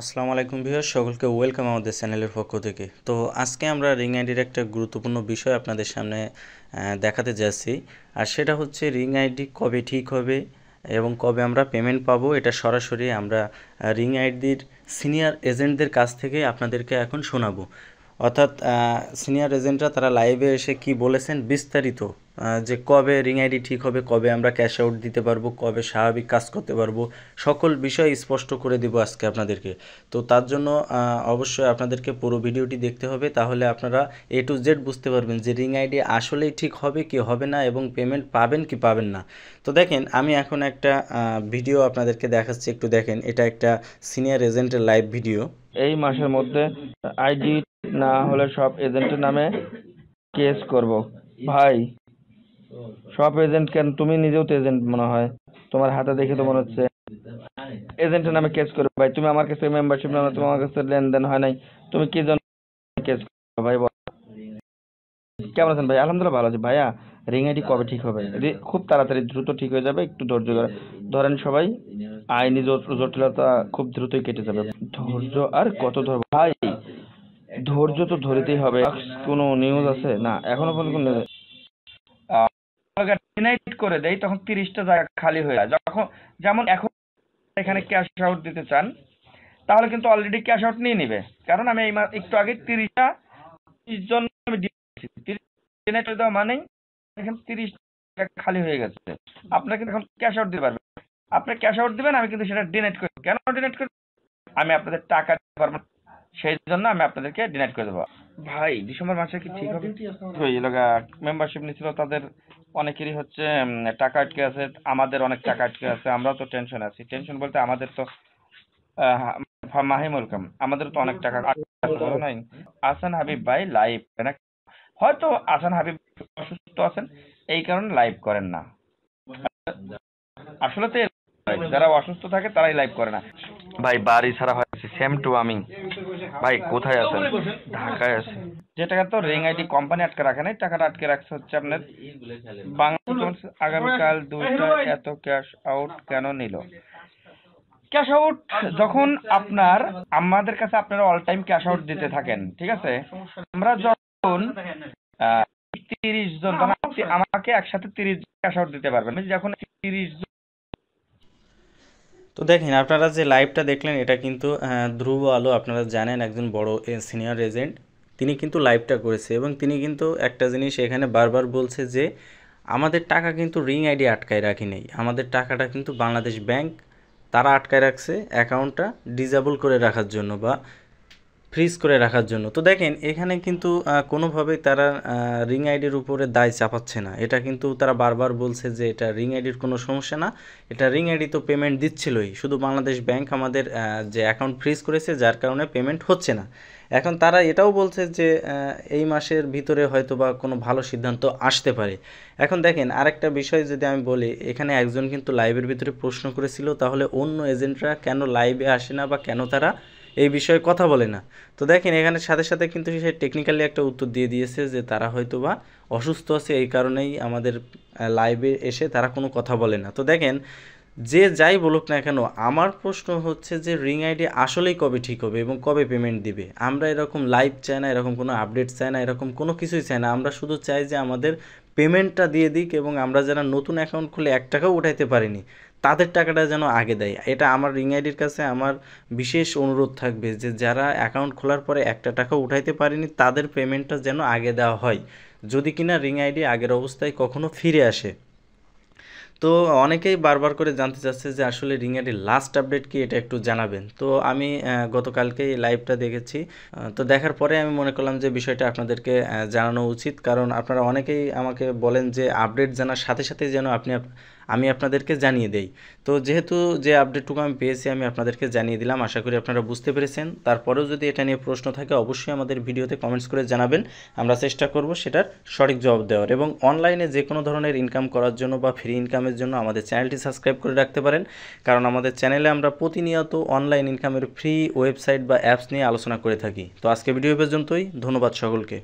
আসসালামু আলাইকুম ভিউয়ার সকলকে ওয়েলকাম আমাদের চ্যানেলের পক্ষ থেকে তো আজকে আমরা রিং আইডির একটা গুরুত্বপূর্ণ বিষয় আপনাদের সামনে দেখাতে যাচ্ছি আর সেটা হচ্ছে রিং আইডি কবে ঠিক হবে এবং কবে আমরা পেমেন্ট পাবো এটা সরাসরি আমরা রিং আইডির সিনিয়র এজেন্টদের কাছ থেকে আপনাদেরকে এখন শোনাবো অর্থাৎ সিনিয়র এজেন্টরা তারা লাইভে এসে কি বলেছেন বিস্তারিত যে কবে রিং আইডি ঠিক হবে কবে আমরা ক্যাশ আউট দিতে পারবো কবে স্বাভাবিক কাজ করতে পারবো সকল বিষয় স্পষ্ট করে দেব আজকে আপনাদেরকে তো তার জন্য অবশ্যই আপনাদেরকে পুরো ভিডিওটি দেখতে হবে তাহলে আপনারা এ টু জেড বুঝতে পারবেন যে রিং আইডি আসলেই ঠিক হবে কি হবে না এবং পেমেন্ট পাবেন কি পাবেন না তো দেখেন আমি এখন একটা ভিডিও আপনাদেরকে দেখাচ্ছি একটু দেখেন এটা একটা সিনিয়র এজেন্টের লাইভ ভিডিও এই মাসের মধ্যে আইডি না হলে সব এজেন্টের নামে কেস করব ভাই সব এজেন্ট কেন তুমি নিজেও তো এজেন্ট মনে হয় তোমার হাতে দেখে তো মনে হচ্ছে এজেন্টের নামে কেস করবে ভাই তুমি আমার কাছে মেম্বারশিপ নামে তুমি আমার কাছে লেনদেন হয় নাই তুমি কি জন্য কেস করবে ভাই কেমন আছেন ভাই আলহামদুলিল্লাহ ভালো আছি ভাইয়া রিং আইডি কবে ঠিক হবে খুব তাড়াতাড়ি দ্রুত ঠিক হয়ে যাবে একটু ধৈর্য ধরে ধরেন সবাই আইনি জটিলতা খুব দ্রুতই কেটে যাবে ধৈর্য আর কত ধর ভাই ধৈর্য তো ধরতেই হবে কোনো নিউজ আছে না এখনো পর্যন্ত কোনো করে দেয় তখন তিরিশটা জায়গা খালি হয়ে যায় যখন যেমন এখন এখানে ক্যাশ আউট দিতে চান তাহলে কিন্তু অলরেডি ক্যাশ আউট নিয়ে নিবে কারণ আমি এই একটু আগে তিরিশটা তিরিশ জন আমি করে দেওয়া মানেই এখানে তিরিশ খালি হয়ে গেছে কিন্তু এখন ক্যাশ আউট দিতে পারবেন আপনি ক্যাশ আউট দিবেন আমি কিন্তু সেটা ডিনাইট করি কেন ডিনাইট করে আমি আপনাদের টাকা দিতে পারবো সেই জন্য আমি আপনাদেরকে ডিনাইট করে দেবো ভাই ডিসেম্বর মাসে কি ঠিক হবে মেম্বারশিপ নিয়েছিল তাদের অনেকেরই হচ্ছে টাকা আটকে আছে আমাদের অনেক টাকা আটকে আছে আমরাও তো টেনশন আছি টেনশন বলতে আমাদের তো মাহিমুল কাম আমাদের তো অনেক টাকা নাই আসান হাবিব ভাই লাইভ হয়তো আসান হাবিব অসুস্থ আছেন এই কারণে লাইভ করেন না আসলে তো যারা অসুস্থ থাকে তারাই লাইভ করে না ভাই বাড়ি ছাড়া হয়েছে সেম টু আমি ভাই কোথায় আছেন ঢাকায় আছেন যে টাকা তো রিং আইডি কোম্পানি আটকে রাখে নাই টাকাটা আটকে রাখছে হচ্ছে আপনার বাংলাদেশ আগামীকাল দুইটা এত ক্যাশ আউট কেন নিল ক্যাশ আউট যখন আপনার আমাদের কাছে আপনারা অল টাইম ক্যাশ আউট দিতে থাকেন ঠিক আছে আমরা যখন তিরিশ জন আমাকে একসাথে তিরিশ ক্যাশ আউট দিতে পারবেন যখন তিরিশ জন তো দেখেন আপনারা যে লাইভটা দেখলেন এটা কিন্তু ধ্রুব আলো আপনারা জানেন একজন বড় সিনিয়র এজেন্ট তিনি কিন্তু লাইভটা করেছে এবং তিনি কিন্তু একটা জিনিস এখানে বারবার বলছে যে আমাদের টাকা কিন্তু রিং আইডি আটকায় রাখি নেই আমাদের টাকাটা কিন্তু বাংলাদেশ ব্যাংক তারা আটকায় রাখছে অ্যাকাউন্টটা ডিজেবল করে রাখার জন্য বা ফ্রিজ করে রাখার জন্য তো দেখেন এখানে কিন্তু কোনোভাবেই তারা রিং আইডির উপরে দায় চাপাচ্ছে না এটা কিন্তু তারা বারবার বলছে যে এটা রিং আইডির কোনো সমস্যা না এটা রিং আইডি তো পেমেন্ট দিচ্ছিলই শুধু বাংলাদেশ ব্যাংক আমাদের যে অ্যাকাউন্ট ফ্রিজ করেছে যার কারণে পেমেন্ট হচ্ছে না এখন তারা এটাও বলছে যে এই মাসের ভিতরে হয়তো বা কোনো ভালো সিদ্ধান্ত আসতে পারে এখন দেখেন আরেকটা বিষয় যদি আমি বলি এখানে একজন কিন্তু লাইভের ভিতরে প্রশ্ন করেছিল তাহলে অন্য এজেন্টরা কেন লাইভে আসে না বা কেন তারা এই বিষয়ে কথা বলে না তো দেখেন এখানে সাথে সাথে কিন্তু সে টেকনিক্যালি একটা উত্তর দিয়ে দিয়েছে যে তারা হয়তো বা অসুস্থ আছে এই কারণেই আমাদের লাইভে এসে তারা কোনো কথা বলে না তো দেখেন যে যাই বলুক না কেন আমার প্রশ্ন হচ্ছে যে রিং আইডি আসলেই কবে ঠিক হবে এবং কবে পেমেন্ট দিবে আমরা এরকম লাইভ চাই না এরকম কোনো আপডেট চাই না এরকম কোনো কিছুই চাই না আমরা শুধু চাই যে আমাদের পেমেন্টটা দিয়ে দিক এবং আমরা যারা নতুন অ্যাকাউন্ট খুলে এক টাকাও উঠাইতে পারিনি তাদের টাকাটা যেন আগে দেয় এটা আমার রিং আইডির কাছে আমার বিশেষ অনুরোধ থাকবে যে যারা অ্যাকাউন্ট খোলার পরে একটা টাকা উঠাইতে পারেনি তাদের পেমেন্টটা যেন আগে দেওয়া হয় যদি কিনা রিং আইডি আগের অবস্থায় কখনো ফিরে আসে তো অনেকেই বারবার করে জানতে চাচ্ছে যে আসলে রিং রিংয়ের লাস্ট আপডেট কি এটা একটু জানাবেন তো আমি গতকালকে এই লাইভটা দেখেছি তো দেখার পরে আমি মনে করলাম যে বিষয়টা আপনাদেরকে জানানো উচিত কারণ আপনারা অনেকেই আমাকে বলেন যে আপডেট জানার সাথে সাথে যেন আপনি আমি আপনাদেরকে জানিয়ে দেই তো যেহেতু যে আপডেটটুকু আমি পেয়েছি আমি আপনাদেরকে জানিয়ে দিলাম আশা করি আপনারা বুঝতে পেরেছেন তারপরেও যদি এটা নিয়ে প্রশ্ন থাকে অবশ্যই আমাদের ভিডিওতে কমেন্টস করে জানাবেন আমরা চেষ্টা করব সেটার সঠিক জবাব দেওয়ার এবং অনলাইনে যে কোনো ধরনের ইনকাম করার জন্য বা ফ্রি ইনকামের জন্য আমাদের চ্যানেলটি সাবস্ক্রাইব করে রাখতে পারেন কারণ আমাদের চ্যানেলে আমরা প্রতিনিয়ত অনলাইন ইনকামের ফ্রি ওয়েবসাইট বা অ্যাপস নিয়ে আলোচনা করে থাকি তো আজকে ভিডিও পর্যন্তই ধন্যবাদ সকলকে